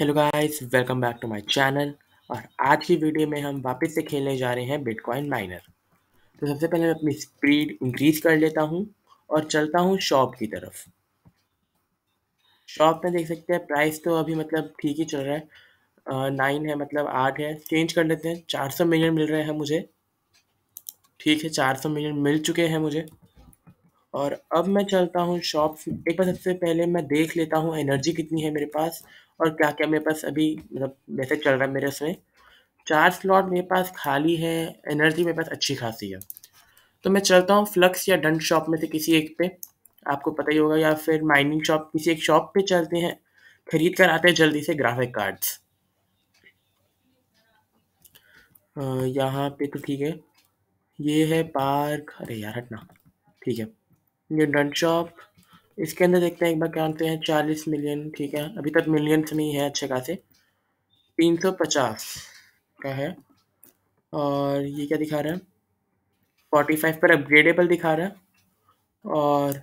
Hello guys welcome back to my channel और आज की वीडियो में हम वापस से खेलने जा रहे हैं बिटकॉइन माइनर तो सबसे पहले मैं अपनी स्पीड इंक्रीज कर लेता हूं और चलता हूं शॉप की तरफ शॉप में देख सकते हैं प्राइस तो अभी मतलब ठीक ही चल रहा है नाइन है मतलब आठ है चेंज कर लेते हैं चार सौ मिलियन मिल रहे हैं मुझे ठीक है चार सौ मिलियन मिल चुके हैं मुझे और अब मैं चलता हूँ शॉप एक बार सबसे पहले मैं देख लेता हूँ एनर्जी कितनी है मेरे पास और क्या क्या मेरे पास अभी मतलब वैसे चल रहा है मेरे उसमें चार स्लॉट मेरे पास खाली है एनर्जी मेरे पास अच्छी खासी है तो मैं चलता हूँ फ्लक्स या डंट शॉप में से किसी एक पे आपको पता ही होगा या फिर माइनिंग शॉप किसी एक शॉप पे चलते हैं खरीद कर आते हैं जल्दी से ग्राफिक कार्ड्स यहाँ पे तो ठीक है ये है पार्क अरे यार हटना ठीक है ये डंट शॉप इसके अंदर देखते हैं एक बार क्या आते हैं चालीस मिलियन ठीक है अभी तक मिलियंस में ही है अच्छे खासे तीन सौ पचास का है और ये क्या दिखा रहा है फोर्टी फाइव पर अपग्रेडेबल दिखा रहा है और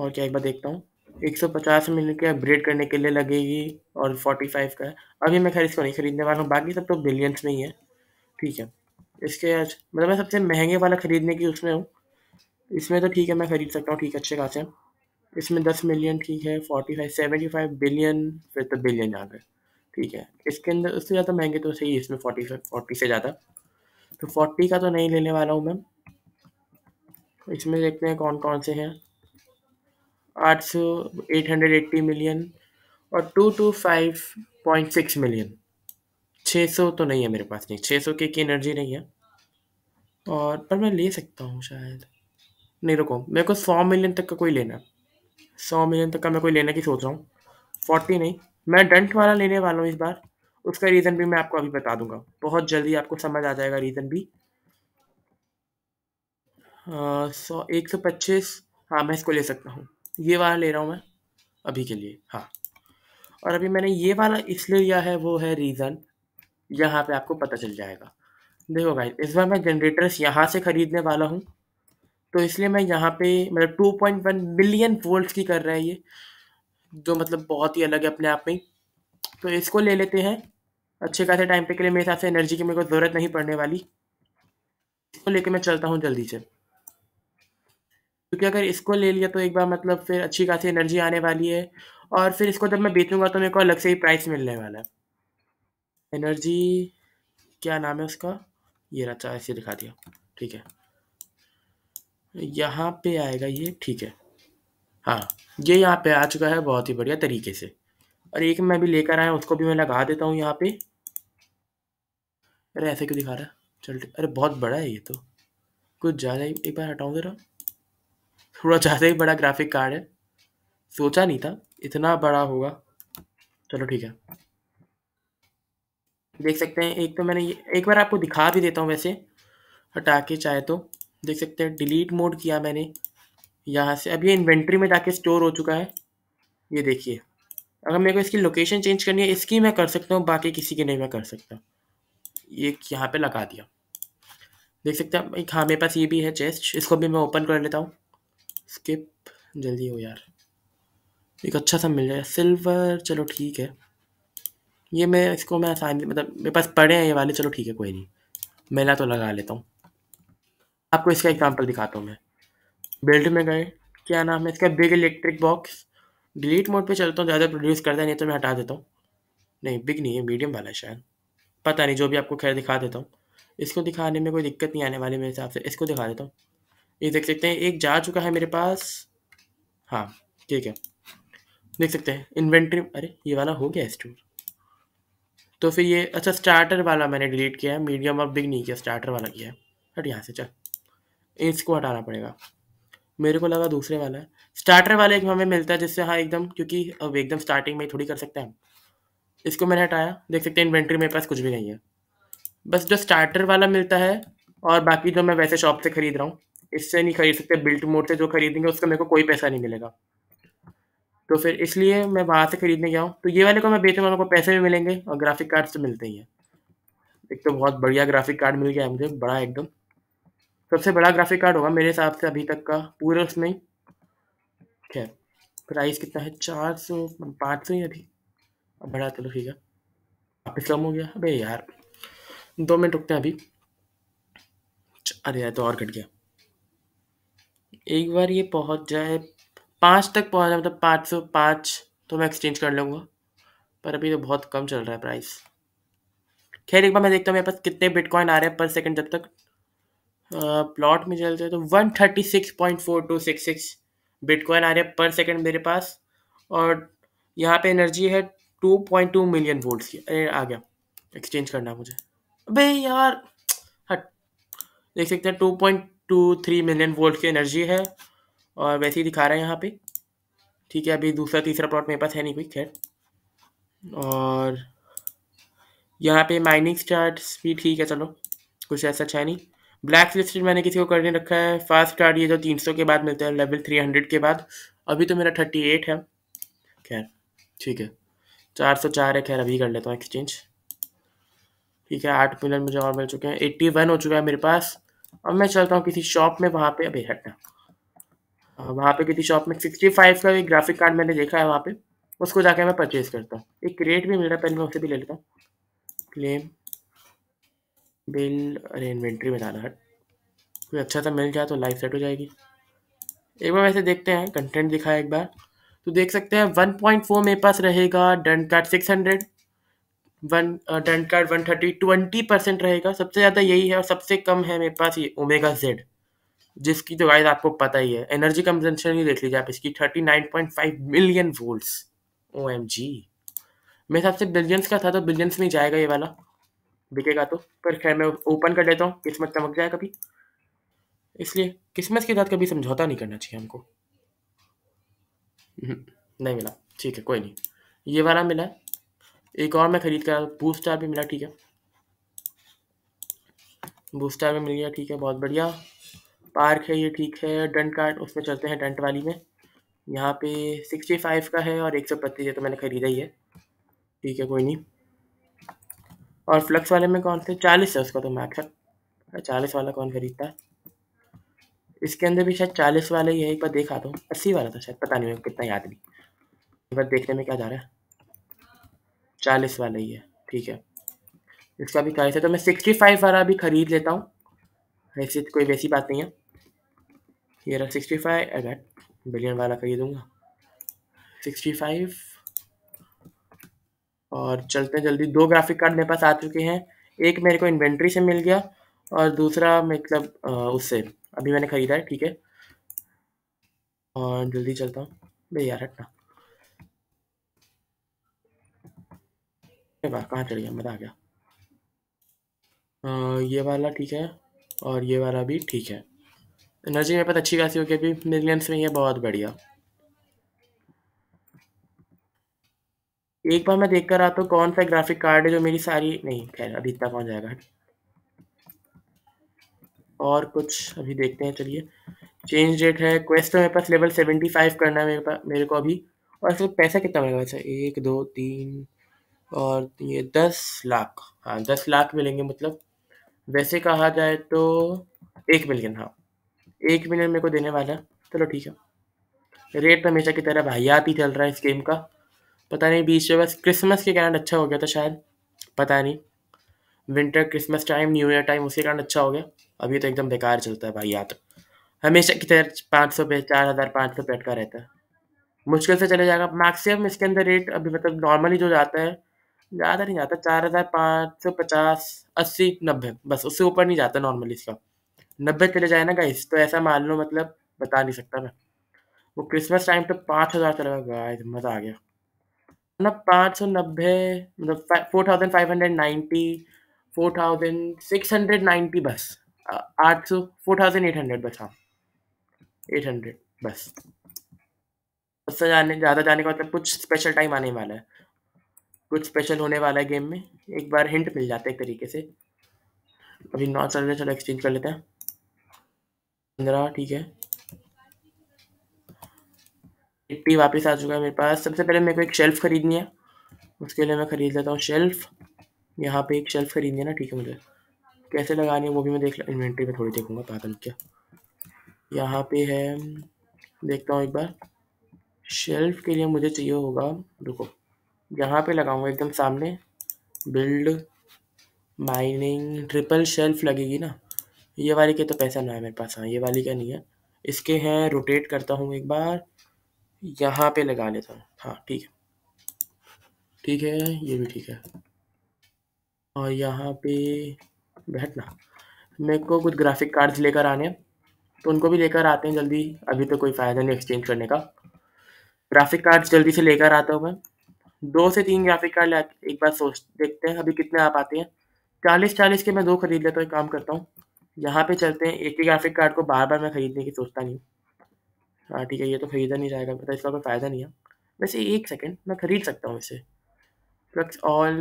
और क्या एक बार देखता हूँ एक सौ पचास मिलियन के अपग्रेड करने के लिए लगेगी और फोर्टी फाइव का है अभी मैं खैर इसको नहीं खरीदने वाला हूँ बाकी सब तो बिलियंस में ही है ठीक है इसके मतलब मैं सबसे महंगे वाला खरीदने की उसमें हूँ इसमें तो ठीक है मैं ख़रीद सकता हूँ ठीक अच्छे खासे इसमें दस मिलियन ठीक है forty five seventy five billion फिर तो बिलियन यहाँ पे ठीक है इसके अंदर उससे ज़्यादा महंगे तो सही है इसमें फोर्टी फाइव फोर्टी से ज़्यादा तो फोर्टी का तो नहीं लेने वाला हूँ मैं इसमें देखते हैं कौन कौन से हैं आठ सौ एट हंड्रेड एट्टी मिलियन और two two five point six million छः सौ तो नहीं है मेरे पास नहीं छः सौ के की एनर्जी नहीं है और पर मैं ले सकता हूँ शायद नहीं रुको मेरे को सौ मिलियन तक का कोई लेना है सौ मिलियन तक का मैं कोई लेने की सोच रहा हूँ फोर्टी नहीं मैं डंट वाला लेने वाला हूँ इस बार उसका रीज़न भी मैं आपको अभी बता दूंगा बहुत जल्दी आपको समझ आ जाएगा रीज़न भी सौ एक सौ पच्चीस हाँ मैं इसको ले सकता हूँ ये वाला ले रहा हूँ मैं अभी के लिए हाँ और अभी मैंने ये वाला इसलिए लिया है वो है रीज़न यहाँ पे आपको पता चल जाएगा देखो भाई इस बार मैं जनरेटर्स यहाँ से ख़रीदने वाला हूँ तो इसलिए मैं यहाँ पे मतलब 2.1 मिलियन वोल्ट्स की कर रहा है ये जो मतलब बहुत ही अलग है अपने आप में ही तो इसको ले लेते हैं अच्छे खासे टाइम पे के लिए मेरे हिसाब से एनर्जी की मेरे को ज़रूरत नहीं पड़ने वाली इसको लेके मैं चलता हूँ जल्दी से क्योंकि अगर इसको ले लिया तो एक बार मतलब फिर अच्छी खासी एनर्जी आने वाली है और फिर इसको जब मैं बेचूंगा तो मेरे को अलग से ही प्राइस मिलने वाला है एनर्जी क्या नाम है उसका ये रहा ऐसे दिखा दिया ठीक है यहाँ पे आएगा ये ठीक है हाँ ये यहाँ पे आ चुका है बहुत ही बढ़िया तरीके से और एक मैं भी लेकर आया उसको भी मैं लगा देता हूँ यहाँ पे अरे ऐसे क्यों दिखा रहा है चल अरे बहुत बड़ा है ये तो कुछ ज़्यादा ही एक बार हटाऊँ ज़रा थोड़ा ज़्यादा ही बड़ा ग्राफिक कार्ड है सोचा नहीं था इतना बड़ा होगा चलो ठीक है देख सकते हैं एक तो मैंने ये एक बार आपको दिखा भी देता हूँ वैसे हटा के चाहे तो देख सकते हैं डिलीट मोड किया मैंने यहाँ से अब ये इन्वेंट्री में जाके स्टोर हो चुका है ये देखिए अगर मेरे को इसकी लोकेशन चेंज करनी है इसकी मैं कर सकता हूँ बाकी किसी की नहीं मैं कर सकता ये यहाँ पे लगा दिया देख सकते हैं एक हाँ मेरे पास ये भी है चेस्ट इसको भी मैं ओपन कर लेता हूँ स्किप जल्दी हो यार एक अच्छा सा मिल जाए सिल्वर चलो ठीक है ये मैं इसको मैं आसानी मतलब मेरे पास पड़े हैं ये वाले चलो ठीक है कोई नहीं मेला तो लगा लेता हूँ आपको इसका एग्जाम्पल दिखाता हूँ मैं बिल्ड में गए क्या नाम है इसका big electric box delete mode पे चलता हूँ ज़्यादा प्रोड्यूस करता है नहीं तो मैं हटा देता हूँ नहीं बिग नहीं है मीडियम वाला शायद पता नहीं जो भी आपको खैर दिखा देता हूँ इसको दिखाने में कोई दिक्कत नहीं आने वाली मेरे हिसाब से इसको दिखा देता हूँ ये देख सकते हैं एक जा चुका है मेरे पास हाँ ठीक है देख सकते हैं इन्वेंट्री अरे ये वाला हो गया स्टोर तो फिर ये अच्छा स्टार्टर वाला मैंने डिलीट किया है मीडियम और बिग नहीं किया स्टार्टर वाला किया है हट यहाँ से चल इसको को हटाना पड़ेगा मेरे को लगा दूसरे वाला है स्टार्टर वाला एक हमें मिलता है जिससे हाँ एकदम क्योंकि अब एकदम स्टार्टिंग में ही थोड़ी कर सकते हैं इसको मैंने हटाया देख सकते हैं इन्वेंट्री मेरे पास कुछ भी नहीं है बस जो स्टार्टर वाला मिलता है और बाकी जो मैं वैसे शॉप से खरीद रहा हूँ इससे नहीं खरीद सकते बिल्ट मोड से जो खरीदेंगे उसका मेरे को कोई पैसा नहीं मिलेगा तो फिर इसलिए मैं वहाँ से खरीदने गया हूँ तो ये वाले को मैं बेचूंगा मेरे को पैसे भी मिलेंगे और ग्राफिक कार्ड तो मिलते ही हैं एक तो बहुत बढ़िया ग्राफिक कार्ड मिल गया मुझे बड़ा एकदम सबसे बड़ा ग्राफिक कार्ड होगा मेरे हिसाब से अभी तक का पूरे उसमें खैर प्राइस कितना है चार सौ पाँच सौ ही अभी अब बढ़ा चलो ठीक है वापस कम हो गया अबे यार दो मिनट रुकते हैं अभी अरे यार तो और घट गया एक बार ये पहुंच जाए पाँच तक पहुंच जाए मतलब पाँच सौ पाँच तो मैं एक्सचेंज कर लूँगा पर अभी तो बहुत कम चल रहा है प्राइस खैर एक बार मैं देखता हूँ मेरे पास कितने बिटकॉइन आ रहे हैं पर सेकंड जब तक प्लॉट में चलते हैं तो one thirty six point four two six six bitcoin आ रहे हैं पर सेकेंड मेरे पास और यहाँ पे एनर्जी है two point two million volt की अरे आ गया एक्सचेंज करना मुझे अबे यार हट देख सकते हैं two point two three million volt की एनर्जी है और वैसे ही दिखा रहा है यहाँ पे ठीक है अभी दूसरा तीसरा प्लॉट मेरे पास है नहीं कोई खैर और यहाँ पे माइनिंग स्टार्ट भी ठीक है चलो कुछ ऐसा अच्छा है नहीं ब्लैक लिस्टेड मैंने किसी को करने रखा है फास्ट कार्ड ये जो 300 के बाद मिलता है लेवल 300 के बाद अभी तो मेरा 38 है खैर ठीक है 404 है खैर अभी कर लेता हूँ एक्सचेंज ठीक है आठ मिलियन मुझे और मिल चुके हैं एट्टी वन हो चुका है मेरे पास अब मैं चलता हूँ किसी शॉप में वहाँ पर अभी हटना वहाँ पे किसी शॉप में सिक्सटी फाइव का एक ग्राफिक कार्ड मैंने देखा है वहाँ पे उसको जाके मैं परचेज करता हूँ एक रेट भी मिल रहा है पहले मैं उसे भी ले लेता हूँ क्लेम बिल अरे इन्वेंट्री में डाला कोई अच्छा सा मिल जाए तो लाइफ सेट हो जाएगी एक बार वैसे देखते हैं कंटेंट दिखा है एक बार तो देख सकते हैं वन पॉइंट फोर मेरे पास रहेगा done card six hundred one done card one thirty twenty percent रहेगा सबसे ज़्यादा यही है और सबसे कम है मेरे पास ये ओमेगा जेड जिसकी तो गाइस आपको पता ही है एनर्जी कंजम्पशन ही देख लीजिए आप इसकी thirty nine point five million volts O M G मेरे हिसाब से बिलियंस का था तो बिलियंस में जाएगा ये वाला बिकेगा तो पर खैर मैं ओपन कर लेता हूँ किस्मत चमक जाए कभी इसलिए किस्मत के साथ कभी समझौता नहीं करना चाहिए हमको हम्म। नहीं मिला ठीक है कोई नहीं ये वाला मिला एक और मैं ख़रीद कर बूस्टार भी मिला ठीक है बूस्टार भी मिल गया ठीक है बहुत बढ़िया पार्क है ये ठीक है डंट कार्ड उसमें चलते हैं डंट वाली में यहाँ पे सिक्सटी फाइव का है और एक सौ पच्चीस है तो मैंने ख़रीदा ही है ठीक है कोई नहीं और फ्लक्स वाले में कौन से चालीस है उसका तो अक्सर चालीस वाला कौन खरीदता है इसके अंदर भी शायद चालीस वाले ही है एक बार देखा तो अस्सी वाला था शायद पता नहीं मेरे कितना याद नहीं एक बार देखने में क्या जा रहा है चालीस वाला ही है ठीक है इसका भी चालीस है तो मैं सिक्सटी फाइव वाला भी खरीद लेता हूँ ऐसी कोई वैसी बात नहीं है ये रहा सिक्सटी फाइव अगर बिलियन वाला खरीदूँगा सिक्सटी फाइव और चलते हैं जल्दी दो ग्राफिक कार्ड मेरे पास आ चुके हैं एक मेरे को इन्वेंट्री से मिल गया और दूसरा मतलब उससे अभी मैंने ख़रीदा है ठीक है और जल्दी चलता हूँ भैया यार हटना वाह कहाँ चढ़ गया मज़ा आ गया आ, ये वाला ठीक है और ये वाला भी ठीक है एनर्जी मेरे पास अच्छी खासी गई अभी मिलियंस में ये बहुत बढ़िया एक बार मैं देख कर आता हूँ कौन सा ग्राफिक कार्ड है जो मेरी सारी नहीं खैर अभी इतना पहुँच जाएगा और कुछ अभी देखते हैं चलिए चेंज डेट है क्वेस्ट मेरे पास लेवल सेवेंटी फाइव करना है मेरे पास मेरे को अभी और इसमें पैसा कितना मिलेगा अच्छा एक दो तीन और ये दस लाख हाँ दस लाख मिलेंगे मतलब वैसे कहा जाए तो एक मिलियन हाँ एक मिलियन मेरे को देने वाला चलो ठीक है रेट तो हमेशा की तरह भाइयात ही चल रहा है इस गेम का पता नहीं बीच में बस क्रिसमस के कारण अच्छा हो गया था शायद पता नहीं winter Christmas time new year time उसी कारण अच्छा हो गया अभी तो एकदम बेकार चलता है भाई यहाँ तो हमेशा की तरह पाँच सौ पे चार हज़ार पाँच सौ पे अटका रहता है मुश्किल से चले जाएगा मैक्सिमम इसके अंदर रेट अभी मतलब नॉर्मली जो जाता है ज़्यादा नहीं जाता चार हज़ार पाँच सौ पचास अस्सी नब्बे बस उससे ऊपर नहीं जाता नॉर्मली इसका नब्बे चले जाए ना गाइस तो ऐसा मान लो मतलब बता नहीं सकता मैं वो क्रिसमस टाइम तो पाँच हज़ार चलेगा गाइस मज़ा आ गया मतलब पाँच सौ नब्बे मतलब four thousand five hundred ninety four thousand six hundred ninety बस आठ सौ फोर थाउजेंड एट हंड्रेड बस हाँ एट हंड्रेड बस जाने ज़्यादा जाने मतलब कुछ स्पेशल टाइम आने वाला है कुछ स्पेशल होने वाला है गेम में एक बार हिंट मिल जाता है एक तरीके से अभी नौ चल रहे चलो एक्सचेंज कर लेते हैं पंद्रह ठीक है मिट्टी वापस आ चुका है मेरे पास सबसे पहले मेरे को एक शेल्फ़ ख़रीदनी है उसके लिए मैं ख़रीद लेता हूँ शेल्फ़ यहाँ पे एक शेल्फ़ ख़रीदनी है ना ठीक है मुझे कैसे लगानी है वो भी मैं देख इन्वेंट्री में थोड़ी देखूँगा पागल क्या यहाँ पे है देखता हूँ एक बार शेल्फ़ के लिए मुझे चाहिए होगा रुको यहाँ पे लगाऊंगा एकदम सामने बिल्ड माइनिंग ट्रिपल शेल्फ लगेगी ना ये वाली के तो पैसा ना है मेरे पास हाँ ये वाली का नहीं है इसके हैं रोटेट करता हूँ एक बार यहाँ पे लगा लेता हूँ हाँ ठीक है ठीक है ये भी ठीक है और यहाँ पे बैठना मेरे को कुछ ग्राफिक कार्ड्स लेकर आने हैं तो उनको भी लेकर आते हैं जल्दी अभी तो कोई फ़ायदा नहीं एक्सचेंज करने का ग्राफिक कार्ड्स जल्दी से लेकर आता हूँ मैं दो से तीन ग्राफिक कार्ड एक बार सोच देखते हैं अभी कितने आप आते हैं चालीस चालीस के मैं दो खरीद लेता हूँ एक काम करता हूँ यहाँ पे चलते हैं एक ही ग्राफिक कार्ड को बार बार मैं खरीदने की सोचता नहीं हाँ ठीक है ये तो ख़रीदा नहीं जाएगा मतलब इसका कोई फ़ायदा नहीं है वैसे एक सेकेंड मैं ख़रीद सकता हूँ इसे flux all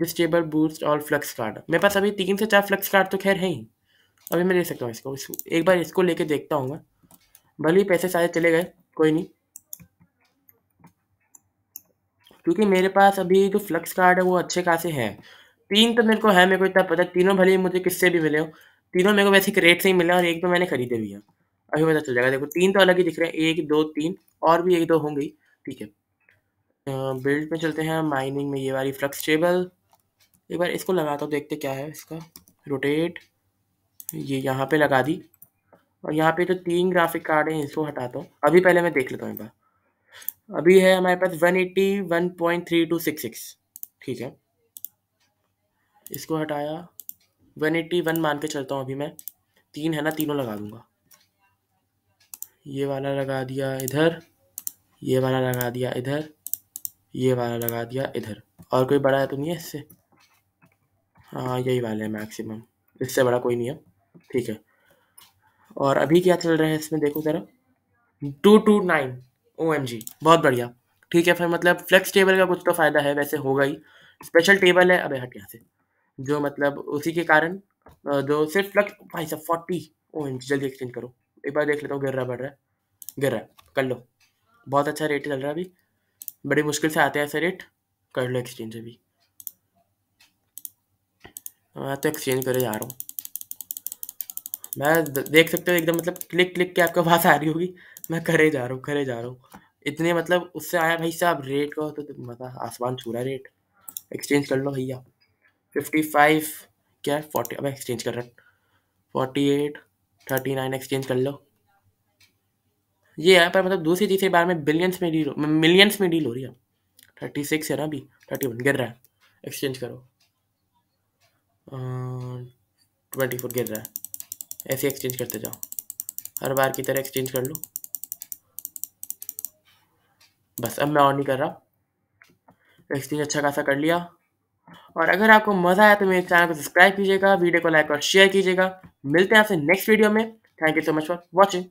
disable boost all flux card मेरे पास अभी तीन से चार फ्लक्स कार्ड तो खैर है ही अभी मैं ले सकता हूँ इसको एक बार इसको लेके देखता हूँ मैं भले ही पैसे सारे चले गए कोई नहीं क्योंकि मेरे पास अभी जो फ्लक्स कार्ड है वो अच्छे खासे हैं तीन तो मेरे को है मेरे को इतना पता तीनों भले ही मुझे किससे भी मिले हो तीनों मेरे को वैसे रेट से ही मिले और एक तो मैंने खरीदे भी हैं अभी पता चल जाएगा देखो तीन तो अलग ही दिख रहे हैं एक दो तीन और भी एक दो होंगे ठीक है बिल्ड में चलते हैं माइनिंग में ये वाली फ्लक्स टेबल एक बार इसको लगाता हूँ देखते क्या है इसका रोटेट ये यहाँ पे लगा दी और यहाँ पे जो तो तीन ग्राफिक कार्ड हैं इसको हटाता हूँ अभी पहले मैं देख लेता हूँ एक बार अभी है हमारे पास one eighty one point three two six six ठीक है इसको हटाया वन एट्टी वन मान के चलता हूँ अभी मैं तीन है ना तीनों लगा दूंगा ये वाला लगा दिया इधर ये वाला लगा दिया इधर ये वाला लगा दिया इधर और कोई बड़ा है तो नहीं है इससे हाँ यही वाला है मैक्सिमम इससे बड़ा कोई नहीं है ठीक है और अभी क्या चल रहा है इसमें देखो ज़रा two two nine O M G बहुत बढ़िया ठीक है फिर मतलब फ्लेक्स टेबल का कुछ तो फ़ायदा है वैसे होगा ही स्पेशल टेबल है अबे हट यहाँ से जो मतलब उसी के कारण जो सिर्फ फ्लक्स भाई साहब फोर्टी ओ एम जी जल्दी एक्सचेंज करो एक बार देख लेता हूँ गिर रहा बढ़ रहा है गिर रहा है कर लो बहुत अच्छा रेट चल रहा है अभी बड़ी मुश्किल से आते हैं ऐसे रेट कर लो एक्सचेंज अभी मैं तो एक्सचेंज करे जा रहा हूँ मैं देख सकते हो एकदम मतलब क्लिक क्लिक के आपके पास आ रही होगी मैं करे जा रहा हूँ करे जा रहा हूँ इतने मतलब उससे आया भाई साहब रेट का तो मतलब आसमान छू रहा रेट एक्सचेंज कर लो भैया फिफ्टी फाइव क्या है फोर्टी अब एक्सचेंज कर रहा forty eight thirty nine exchange कर लो ये है पर मतलब दूसरी तीसरी बार में बिलियंस में डील मिलियंस में डील हो रही है थर्टी सिक्स है ना अभी थर्टी वन गिर रहा है एक्सचेंज करो ट्वेंटी फोर गिर रहा है ऐसे एक्सचेंज करते जाओ हर बार की तरह एक्सचेंज कर लो बस अब मैं और नहीं कर रहा एक्सचेंज अच्छा खासा कर लिया और अगर आपको मज़ा आया तो मेरे चैनल को सब्सक्राइब कीजिएगा वीडियो को लाइक और शेयर कीजिएगा मिलते हैं आपसे नेक्स्ट वीडियो में thank you so much for watching